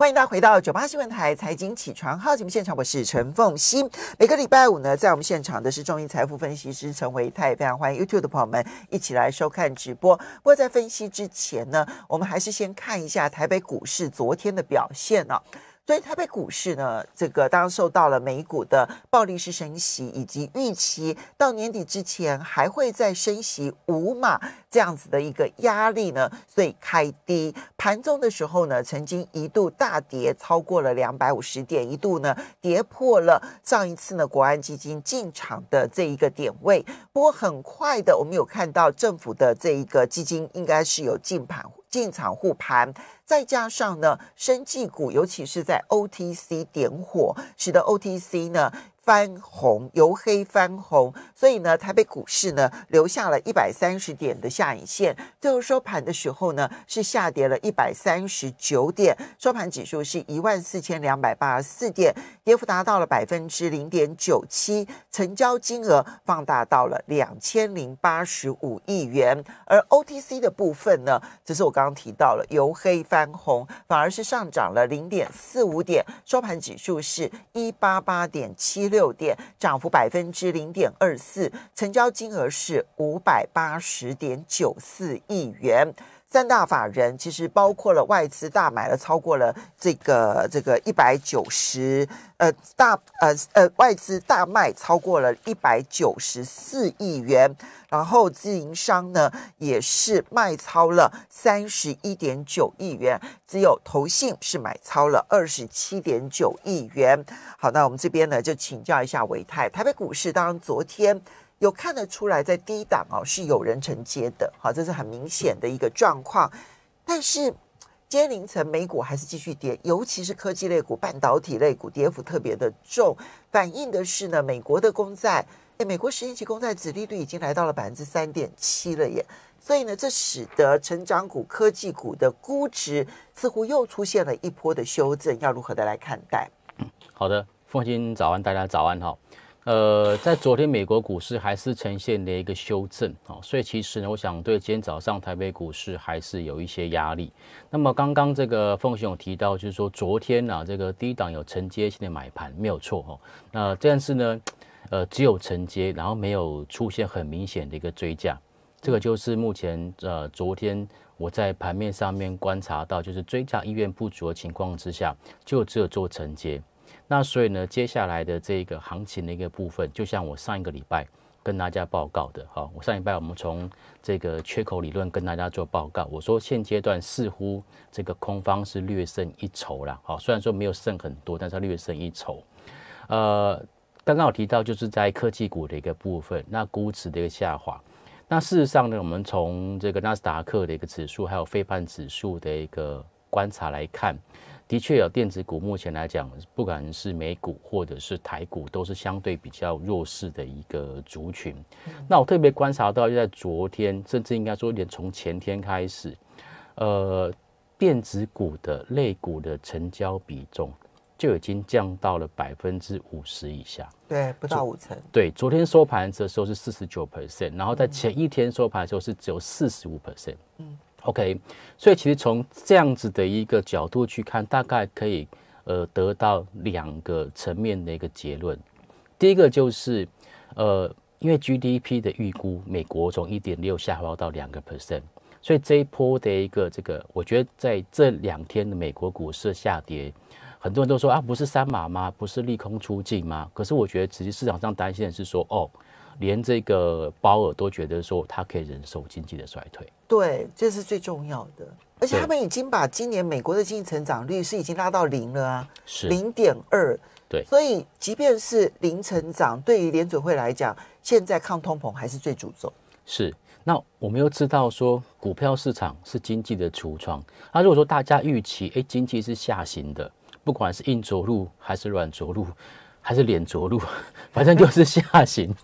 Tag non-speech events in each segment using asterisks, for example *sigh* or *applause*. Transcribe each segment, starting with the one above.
欢迎大家回到九八新闻台财经起床号节目现场，我是陈凤欣。每个礼拜五呢，在我们现场的是中银财富分析师陈维泰，非常欢迎 YouTube 的朋友们一起来收看直播。不过在分析之前呢，我们还是先看一下台北股市昨天的表现呢。所以台北股市呢，这个当受到了美股的暴力式升息，以及预期到年底之前还会再升息五码这样子的一个压力呢，所以开低。盘中的时候呢，曾经一度大跌超过了两百五十点，一度呢跌破了上一次呢国安基金进场的这一个点位。不过很快的，我们有看到政府的这一个基金应该是有进盘。进场护盘，再加上呢，生技股，尤其是在 OTC 点火，使得 OTC 呢。翻红由黑翻红，所以呢，台北股市呢留下了一百三十点的下影线。最后收盘的时候呢，是下跌了一百三十九点，收盘指数是一万四千两百八十四点，跌幅达到了百分之零点九七，成交金额放大到了两千零八十五亿元。而 OTC 的部分呢，只是我刚刚提到了由黑翻红，反而是上涨了零点四五点，收盘指数是一八八点七六。六点，涨幅百分之零点二四，成交金额是五百八十点九四亿元。三大法人其实包括了外资大买了超过了这个这个一百九十呃大呃呃外资大卖超过了一百九十四亿元，然后自营商呢也是卖超了三十一点九亿元，只有投信是买超了二十七点九亿元。好，那我们这边呢就请教一下维泰，台北股市当昨天。有看得出来，在低档哦是有人承接的，好，这是很明显的一个状况。但是今天凌晨美股还是继续跌，尤其是科技类股、半导体类股跌幅特别的重，反映的是呢，美国的公债，哎，美国十年期公债子利率已经来到了百分之三点七了耶，所以呢，这使得成长股、科技股的估值似乎又出现了一波的修正，要如何的来看待？嗯，好的，富华早安，大家早安哈。呃，在昨天美国股市还是呈现的一个修正啊，所以其实呢，我想对今天早上台北股市还是有一些压力。那么刚刚这个凤雄提到，就是说昨天呢，这个低档有承接性的买盘没有错哈，那但是呢，呃，只有承接，然后没有出现很明显的一个追加，这个就是目前呃昨天我在盘面上面观察到，就是追加意愿不足的情况之下，就只有做承接。那所以呢，接下来的这个行情的一个部分，就像我上一个礼拜跟大家报告的，哈，我上礼拜我们从这个缺口理论跟大家做报告，我说现阶段似乎这个空方是略胜一筹啦，好，虽然说没有胜很多，但是略胜一筹。呃，刚刚我提到就是在科技股的一个部分，那估值的一个下滑，那事实上呢，我们从这个纳斯达克的一个指数，还有费半指数的一个观察来看。的确，有电子股。目前来讲，不管是美股或者是台股，都是相对比较弱势的一个族群。那我特别观察到，就在昨天，甚至应该说，连从前天开始，呃，电子股的类股的成交比重就已经降到了百分之五十以下。对，不到五成。对，昨天收盘的时候是四十九 percent，然后在前一天收盘的时候是只有四十五 percent。嗯。OK，所以其实从这样子的一个角度去看，大概可以呃得到两个层面的一个结论。第一个就是，呃，因为 GDP 的预估美国从一点六下滑到两个 percent，所以这一波的一个这个，我觉得在这两天的美国股市下跌，很多人都说啊，不是三马吗？不是利空出尽吗？可是我觉得，其实市场上担心的是说，哦。连这个鲍尔都觉得说他可以忍受经济的衰退，对，这是最重要的。而且他们已经把今年美国的经济成长率是已经拉到零了啊，是零点二，对。所以即便是零成长，对于联准会来讲，现在抗通膨还是最主重。是。那我们又知道说，股票市场是经济的橱窗。那如果说大家预期哎经济是下行的，不管是硬着陆还是软着陆。还是脸着陆，反正就是下行。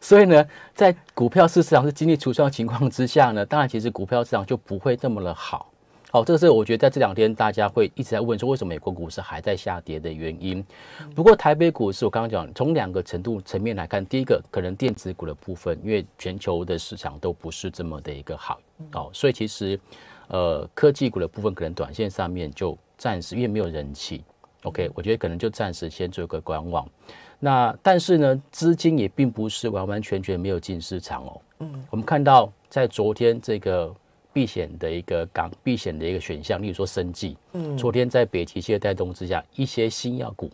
所以呢，在股票市场是经历出双情况之下呢，当然其实股票市场就不会这么的好。好，这个是我觉得在这两天大家会一直在问说，为什么美国股市还在下跌的原因。不过台北股市，我刚刚讲从两个程度层面来看，第一个可能电子股的部分，因为全球的市场都不是这么的一个好，哦，所以其实呃科技股的部分可能短线上面就暂时因为没有人气。OK，我觉得可能就暂时先做一个观望。那但是呢，资金也并不是完完全全没有进市场哦。嗯，我们看到在昨天这个避险的一个港避险的一个选项，例如说生技，嗯，昨天在北极蟹带动之下，一些新药股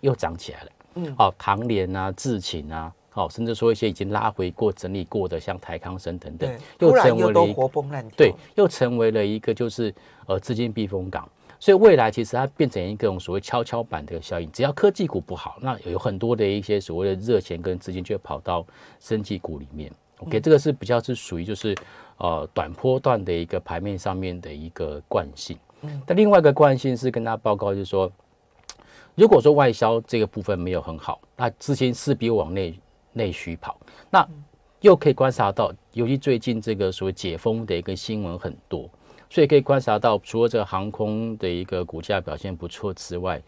又涨起来了。嗯，好，唐联啊、智勤啊，好，甚至说一些已经拉回过整理过的，像台康生等等，又成为了一个乱跳，对，又成为了一个就是呃资金避风港。所以未来其实它变成一个所谓跷跷板的效应，只要科技股不好，那有很多的一些所谓的热钱跟资金就会跑到升技股里面。OK，这个是比较是属于就是呃短波段的一个盘面上面的一个惯性。嗯，但另外一个惯性是跟大家报告，就是说，如果说外销这个部分没有很好，那资金势必往内内需跑。那又可以观察到，尤其最近这个所谓解封的一个新闻很多。所以可以观察到，除了这个航空的一个股价表现不错之外，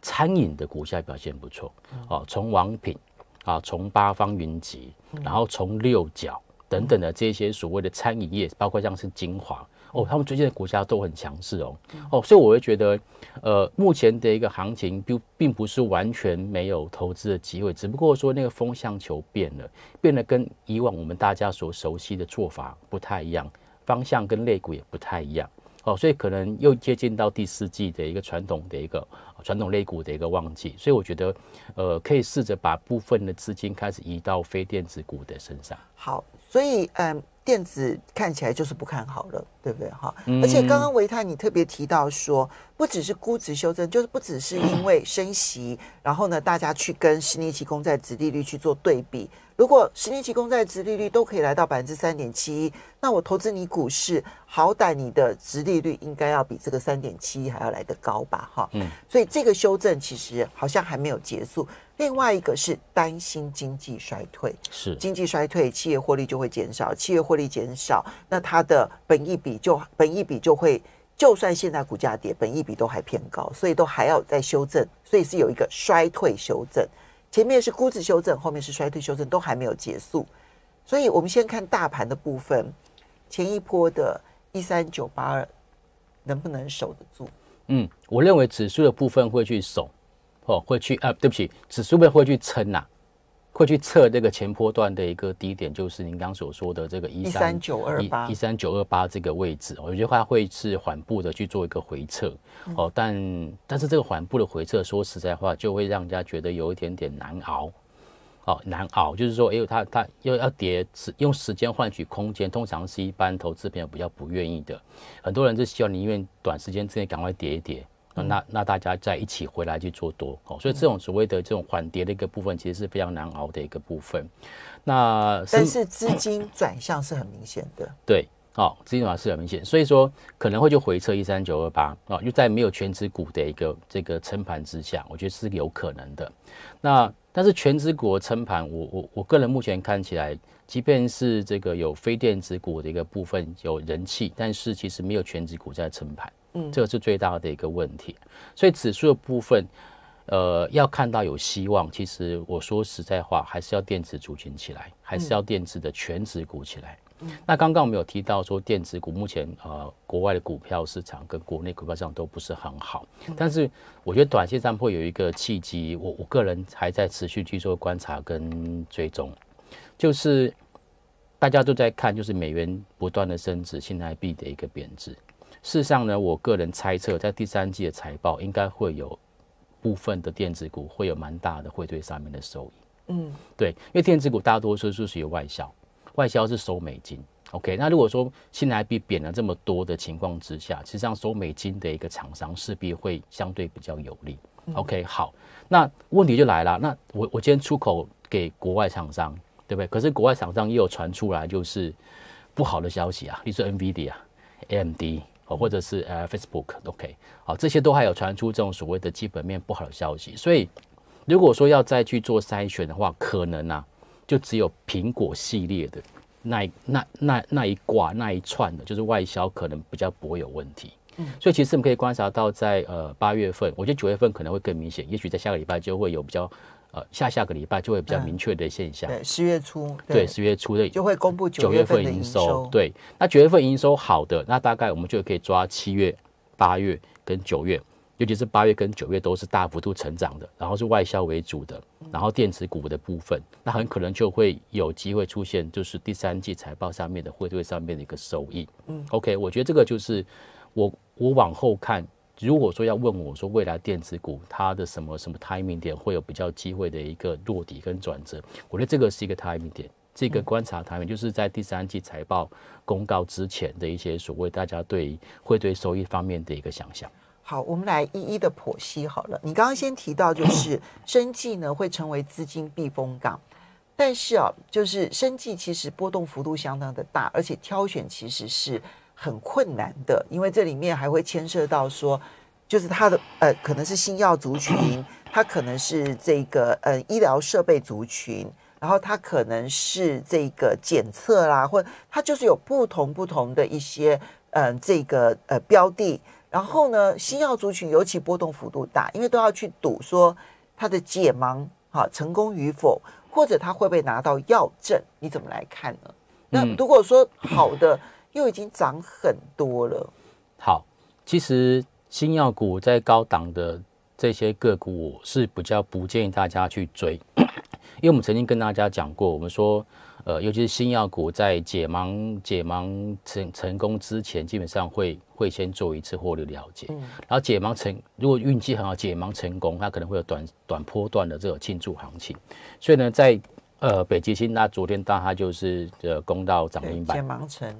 餐饮的股价表现不错。哦，从王品，啊，从八方云集，然后从六角等等的这些所谓的餐饮业，包括像是精华哦，他们最近的股价都很强势哦。哦，所以我会觉得，呃，目前的一个行情并并不是完全没有投资的机会，只不过说那个风向球变了，变得跟以往我们大家所熟悉的做法不太一样。方向跟肋骨也不太一样哦，所以可能又接近到第四季的一个传统的一个传统肋骨的一个旺季，所以我觉得呃可以试着把部分的资金开始移到非电子股的身上。好，所以嗯，电子看起来就是不看好了，对不对？哈，而且刚刚维泰你特别提到说，不只是估值修正，就是不只是因为升息，然后呢，大家去跟十年期公债值利率去做对比。如果十年期公债值利率都可以来到百分之三点七一，那我投资你股市，好歹你的值利率应该要比这个三点七一还要来得高吧？哈，嗯，所以这个修正其实好像还没有结束。另外一个是担心经济衰退，是经济衰退，企业获利就会减少，企业获利减少，那它的本益比就本益比就会，就算现在股价跌，本益比都还偏高，所以都还要再修正，所以是有一个衰退修正，前面是估值修正，后面是衰退修正，都还没有结束，所以我们先看大盘的部分，前一波的一三九八二能不能守得住？嗯，我认为指数的部分会去守。哦，会去啊，对不起，指数面会去撑呐，会去测这个前波段的一个低点，就是您刚所说的这个一三九二八一三九二八这个位置，我觉得它会是缓步的去做一个回撤。哦，但但是这个缓步的回撤，说实在话，就会让人家觉得有一点点难熬。哦，难熬，就是说，哎，它它又要叠时用时间换取空间，通常是一般投资朋友比较不愿意的。很多人是希望你愿短时间之内赶快叠一叠。那那大家再一起回来去做多，所以这种所谓的这种缓跌的一个部分，其实是非常难熬的一个部分。那但是资金转向是很明显的，对，好，资金转向是很明显，所以说可能会就回撤一三九二八啊，就在没有全职股的一个这个撑盘之下，我觉得是有可能的。那但是全职股撑盘，我我我个人目前看起来，即便是这个有非电子股的一个部分有人气，但是其实没有全职股在撑盘。嗯，这个是最大的一个问题，所以指数的部分，呃，要看到有希望。其实我说实在话，还是要电子族群起来，还是要电子的全职股起来。嗯，那刚刚我们有提到说，电子股目前呃，国外的股票市场跟国内股票市场都不是很好，但是我觉得短线上会有一个契机。我我个人还在持续去做观察跟追踪，就是大家都在看，就是美元不断的升值，现在币的一个贬值。事实上呢，我个人猜测，在第三季的财报应该会有部分的电子股会有蛮大的汇兑上面的收益。嗯，对，因为电子股大多数是是于外销，外销是收美金。OK，那如果说新台币贬了这么多的情况之下，实际上收美金的一个厂商势必会相对比较有利。OK，好，那问题就来了，那我我今天出口给国外厂商，对不对？可是国外厂商也有传出来就是不好的消息啊，例如 NVIDIA、AMD。哦，或者是呃，Facebook，OK，好，这些都还有传出这种所谓的基本面不好的消息，所以如果说要再去做筛选的话，可能啊，就只有苹果系列的那那那那一挂那一串的，就是外销可能比较不会有问题。嗯，所以其实我们可以观察到，在呃八月份，我觉得九月份可能会更明显，也许在下个礼拜就会有比较。呃，下下个礼拜就会比较明确的现象。对，十月初，对，十月初的就会公布九月份营收。对，那九月份营收好的，那大概我们就可以抓七月、八月跟九月，尤其是八月跟九月都是大幅度成长的，然后是外销为主的，然后电子股的部分，那很可能就会有机会出现，就是第三季财报上面的汇兑上面的一个收益。嗯，OK，我觉得这个就是我我往后看。如果说要问我说未来电子股它的什么什么 timing 点会有比较机会的一个落底跟转折，我觉得这个是一个 timing 点，这个观察 timing 就是在第三季财报公告之前的一些所谓大家对会对收益方面的一个想象。好，我们来一一的剖析好了。你刚刚先提到就是 *coughs* 生计呢会成为资金避风港，但是啊，就是生计其实波动幅度相当的大，而且挑选其实是。很困难的，因为这里面还会牵涉到说，就是它的呃，可能是新药族群，它 *laughs* 可能是这个呃医疗设备族群，然后它可能是这个检测啦，或它就是有不同不同的一些嗯这个呃标的。然后呢，新药族群尤其波动幅度大，因为都要去赌说它的解盲哈成功与否，或者它会不会拿到药证，你怎么来看呢？那如果说好的。又已经涨很多了。好，其实新药股在高档的这些个股我是比较不建议大家去追，*clears throat* 因为我们曾经跟大家讲过，我们说，呃，尤其是新药股在解盲解盲成成功之前，基本上会会先做一次获利了结。然后解盲成如果运气很好，解盲成功，它可能会有短短波段的这种庆祝行情。所以呢，在呃，北极星，那昨天它就是呃攻到涨停板，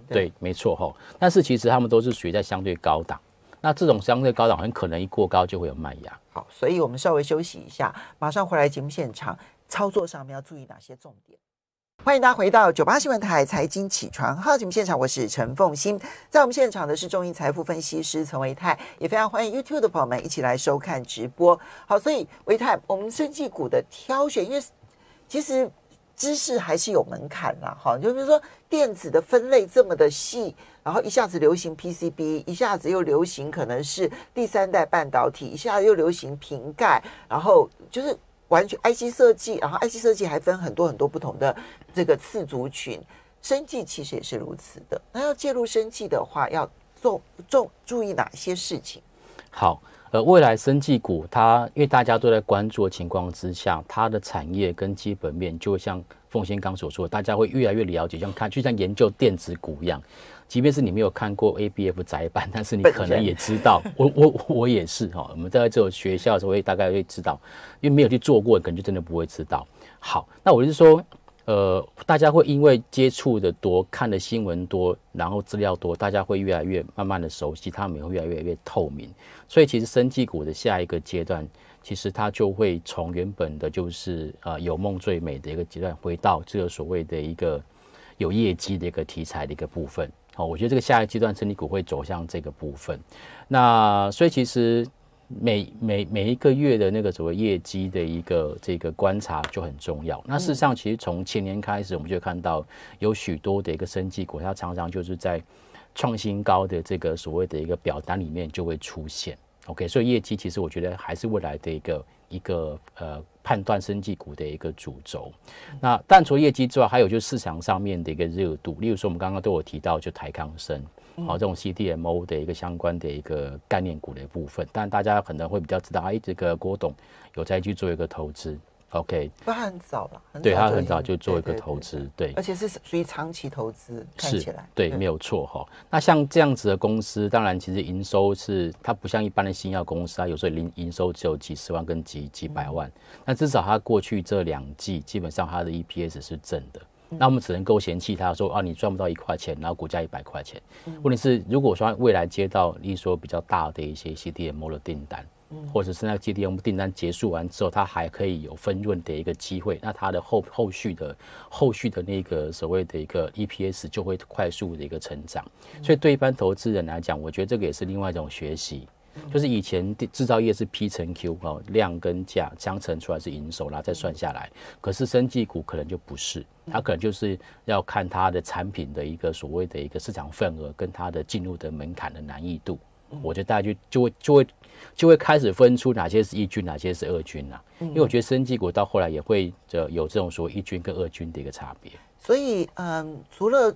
对，没错哈。但是其实他们都是于在相对高档，那这种相对高档很可能一过高就会有卖压。好，所以我们稍微休息一下，马上回来节目现场。操作上面要注意哪些重点？欢迎大家回到九八新闻台财经起床号节目现场，我是陈凤欣，在我们现场的是中银财富分析师陈维泰，也非常欢迎 YouTube 的朋友们一起来收看直播。好，所以维泰，我们生技股的挑选，因为其实。知识还是有门槛啦，哈，就比如说电子的分类这么的细，然后一下子流行 PCB，一下子又流行可能是第三代半导体，一下子又流行瓶盖，然后就是完全 IC 设计，然后 IC 设计还分很多很多不同的这个次族群，生计其实也是如此的。那要介入生计的话，要重重注意哪些事情？好。呃，未来生技股，它因为大家都在关注的情况之下，它的产业跟基本面就会像奉先刚所说，大家会越来越了解，像看就像研究电子股一样，即便是你没有看过 A B F 宅版，但是你可能也知道。我我我也是哈，我们在种学校的时候也大概会知道，因为没有去做过，可能就真的不会知道。好，那我是说。呃，大家会因为接触的多，看的新闻多，然后资料多，大家会越来越慢慢的熟悉它们，也会越来越越透明。所以其实生技股的下一个阶段，其实它就会从原本的就是呃有梦最美的一个阶段，回到这个所谓的一个有业绩的一个题材的一个部分。好，我觉得这个下一个阶段生技股会走向这个部分。那所以其实。每每每一个月的那个所谓业绩的一个这个观察就很重要。那事实上，其实从前年开始，我们就看到有许多的一个升级股，它常常就是在创新高的这个所谓的一个表单里面就会出现。OK，所以业绩其实我觉得还是未来的一个一个呃判断升绩股的一个主轴。那但除业绩之外，还有就是市场上面的一个热度，例如说我们刚刚都有提到，就台康生。好，这种 CDMO 的一个相关的一个概念股的部分，但大家可能会比较知道，哎，这个郭董有在去做一个投资，OK？他很早了，对他很早就做一个投资，对，而且是属于长期投资，看起来对，没有错哈。那像这样子的公司，当然其实营收是它不像一般的新药公司，它有时候营营收只有几十万跟几几百万，那至少它过去这两季基本上它的 EPS 是正的。那我们只能够嫌弃他说啊，你赚不到一块钱，然后股价一百块钱。问题是，如果说未来接到，例如说比较大的一些 CDM 的订单，或者是那 CDM 订单结束完之后，它还可以有分润的一个机会，那它的后后续的后续的那个所谓的一个 EPS 就会快速的一个成长。所以对一般投资人来讲，我觉得这个也是另外一种学习。就是以前制造业是 P 乘 Q 哦，量跟价相乘出来是营收啦，再算下来。可是生技股可能就不是，它可能就是要看它的产品的一个所谓的一个市场份额跟它的进入的门槛的难易度。我觉得大家就就会就会就会开始分出哪些是一军，哪些是二军呐。因为我觉得生技股到后来也会这有这种说一军跟二军的一个差别。所以嗯，除了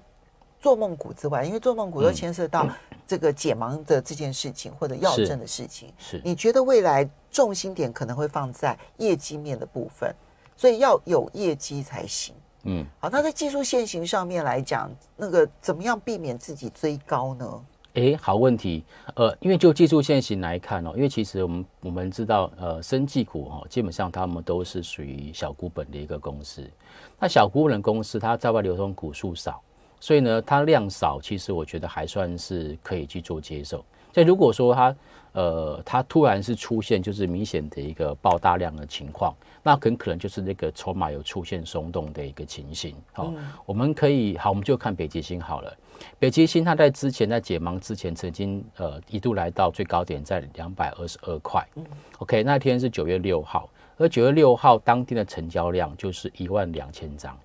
做梦股之外，因为做梦股都牵涉到。这个解盲的这件事情，或者药证的事情，是，你觉得未来重心点可能会放在业绩面的部分，所以要有业绩才行。嗯，好，那在技术限行上面来讲，那个怎么样避免自己追高呢？哎，好问题。呃，因为就技术限行来看哦，因为其实我们我们知道，呃，生技股哈，基本上他们都是属于小股本的一个公司，那小股本公司它在外流通股数少。所以呢，它量少，其实我觉得还算是可以去做接受。但如果说它，呃，它突然是出现就是明显的一个爆大量的情况，那很可能就是那个筹码有出现松动的一个情形。好，我们可以好，我们就看北极星好了。北极星它在之前在解盲之前，曾经呃一度来到最高点在两百二十二块。OK，那天是九月六号，而九月六号当天的成交量就是一万两千张。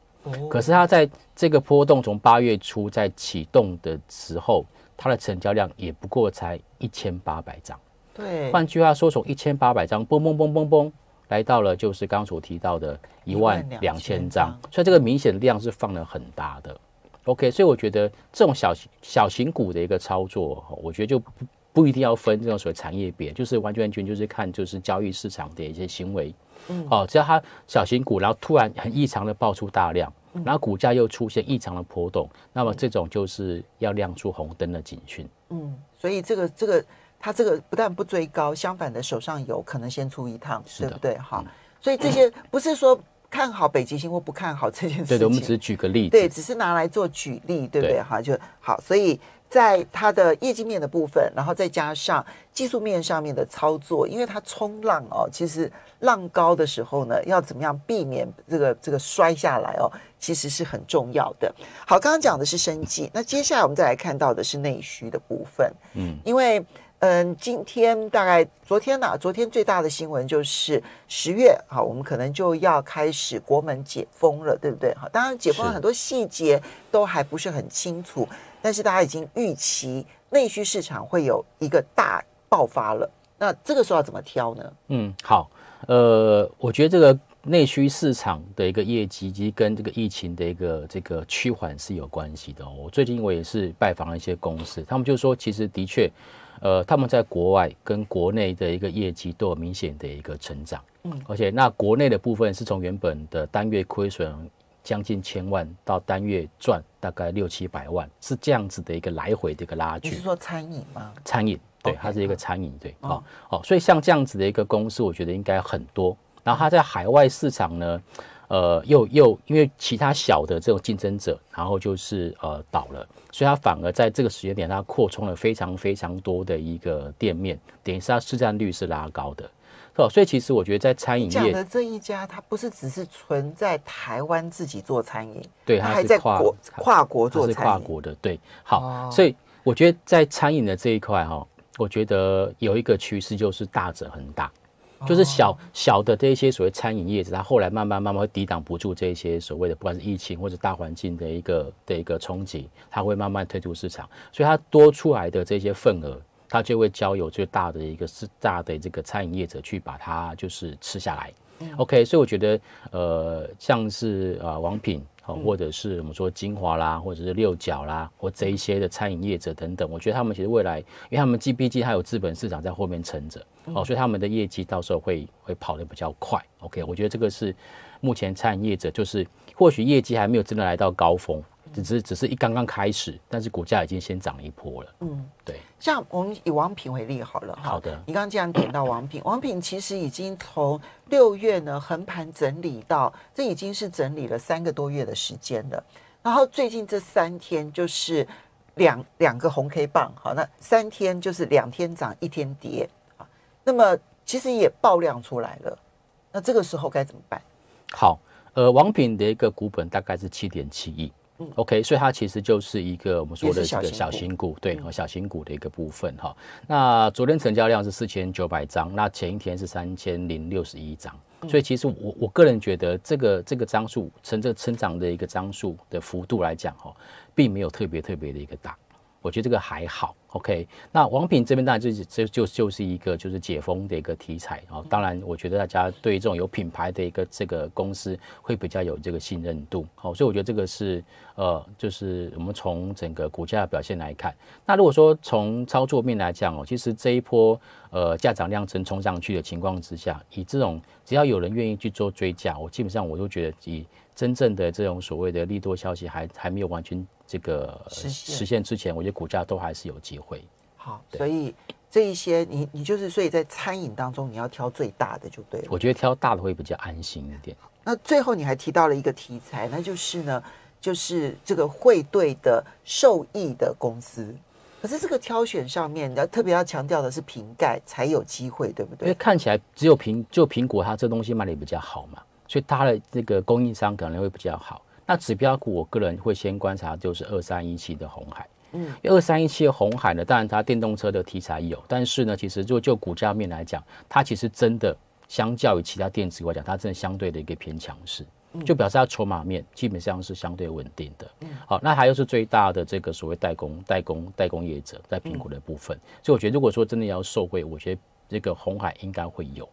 可是它在这个波动从八月初在启动的时候，它的成交量也不过才一千八百张。对，换句话说，从一千八百张蹦蹦蹦蹦蹦，来到了就是刚刚所提到的一万两千张，所以这个明显量是放了很大的。OK，所以我觉得这种小小型股的一个操作，我觉得就不不一定要分这种所谓产业别，就是完全完全就是看就是交易市场的一些行为。哦，只要它小型股，然后突然很异常的爆出大量，然后股价又出现异常的波动，那么这种就是要亮出红灯的警讯。嗯，所以这个这个它这个不但不追高，相反的，手上有可能先出一趟，对不对？哈，所以这些不是说看好北极星或不看好这件事情，对我们只是举个例子，对，只是拿来做举例，对不对？哈，就好，所以。在它的业绩面的部分，然后再加上技术面上面的操作，因为它冲浪哦，其实浪高的时候呢，要怎么样避免这个这个摔下来哦，其实是很重要的。好，刚刚讲的是生计，那接下来我们再来看到的是内需的部分。嗯，因为嗯，今天大概昨天呐，昨天最大的新闻就是十月，好，我们可能就要开始国门解封了，对不对？好，当然解封了很多细节都还不是很清楚。但是大家已经预期内需市场会有一个大爆发了，那这个时候要怎么挑呢？嗯，好，呃，我觉得这个内需市场的一个业绩，其实跟这个疫情的一个这个趋缓是有关系的。我最近我也是拜访了一些公司，他们就说，其实的确，呃，他们在国外跟国内的一个业绩都有明显的一个成长。嗯，而且那国内的部分是从原本的单月亏损。将近千万到单月赚大概六七百万，是这样子的一个来回的一个拉锯。你是说餐饮吗？餐饮，对，它是一个餐饮对哦哦，所以像这样子的一个公司，我觉得应该很多。然后它在海外市场呢，呃，又又因为其他小的这种竞争者，然后就是呃倒了，所以它反而在这个时间点，它扩充了非常非常多的一个店面，等于是它市占率是拉高的。是，所以其实我觉得在餐饮业的这一家，它不是只是存在台湾自己做餐饮，对，还在国跨国做餐饮的，对，好，所以我觉得在餐饮的这一块哈，我觉得有一个趋势就是大者很大，就是小小的这一些所谓餐饮业者，他后来慢慢慢慢会抵挡不住这些所谓的不管是疫情或者大环境的一个的一个冲击，他会慢慢退出市场，所以它多出来的这些份额。它就会交由最大的一个是大的这个餐饮业者去把它就是吃下来。OK，所以我觉得呃像是呃王品哦，或者是我们说精华啦，或者是六角啦，或这一些的餐饮业者等等，我觉得他们其实未来，因为他们 GPG 它有资本市场在后面撑着哦，所以他们的业绩到时候会会跑的比较快。OK，我觉得这个是目前餐饮业者就是或许业绩还没有真的来到高峰，只是只是一刚刚开始，但是股价已经先涨一波了。嗯，对。像我们以王品为例好了，好的，你刚刚这样点到王品，*clears throat* 王品其实已经从六月呢横盘整理到，这已经是整理了三个多月的时间了。然后最近这三天就是两两个红 K 棒，好，那三天就是两天涨一天跌啊。那么其实也爆量出来了，那这个时候该怎么办？好，呃，王品的一个股本大概是七点七亿。OK，所以它其实就是一个我们说的这个小型股，对，和小型股的一个部分哈。那昨天成交量是四千九百张，那前一天是三千零六十一张，所以其实我我个人觉得这个这个张数，从这个长的一个张数的幅度来讲哈，并没有特别特别的一个大。我觉得这个还好，OK。那王品这边当然就是这就就是一个就是解封的一个题材，啊、当然我觉得大家对这种有品牌的一个这个公司会比较有这个信任度，好，所以我觉得这个是呃，就是我们从整个股价表现来看，那如果说从操作面来讲哦，其实这一波呃价涨量增冲上去的情况之下，以这种只要有人愿意去做追加，我基本上我都觉得以。真正的这种所谓的利多消息还还没有完全这个实现之前，我觉得股价都还是有机会。好，所以这一些你你就是所以在餐饮当中你要挑最大的就对了。我觉得挑大的会比较安心一点。那最后你还提到了一个题材，那就是呢，就是这个汇兑的受益的公司。可是这个挑选上面，你要特别要强调的是瓶盖才有机会，对不对？因为看起来只有苹就苹果它这东西卖的比较好嘛。所以它的这个供应商可能会比较好。那指标股，我个人会先观察，就是二三一七的红海。嗯，因为二三一七的红海呢，当然它电动车的题材有，但是呢，其实如果就股价面来讲，它其实真的相较于其他电池来讲，它真的相对的一个偏强势，就表示它筹码面基本上是相对稳定的。嗯，好，那还又是最大的这个所谓代工、代工、代工业者，在苹果的部分。所以我觉得，如果说真的要受惠，我觉得这个红海应该会有。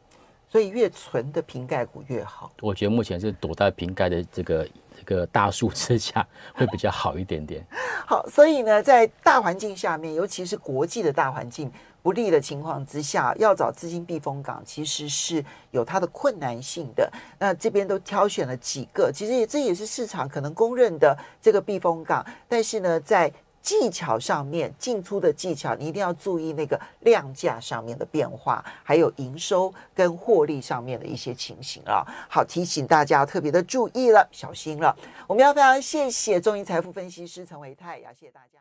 所以越纯的瓶盖股越好，我觉得目前是躲在瓶盖的这个这个大树之下会比较好一点点。*laughs* 好，所以呢，在大环境下面，尤其是国际的大环境不利的情况之下，要找资金避风港，其实是有它的困难性的。那这边都挑选了几个，其实也这也是市场可能公认的这个避风港，但是呢，在。技巧上面进出的技巧，你一定要注意那个量价上面的变化，还有营收跟获利上面的一些情形啊。好，提醒大家特别的注意了，小心了。我们要非常谢谢中银财富分析师陈维泰，也要谢谢大家。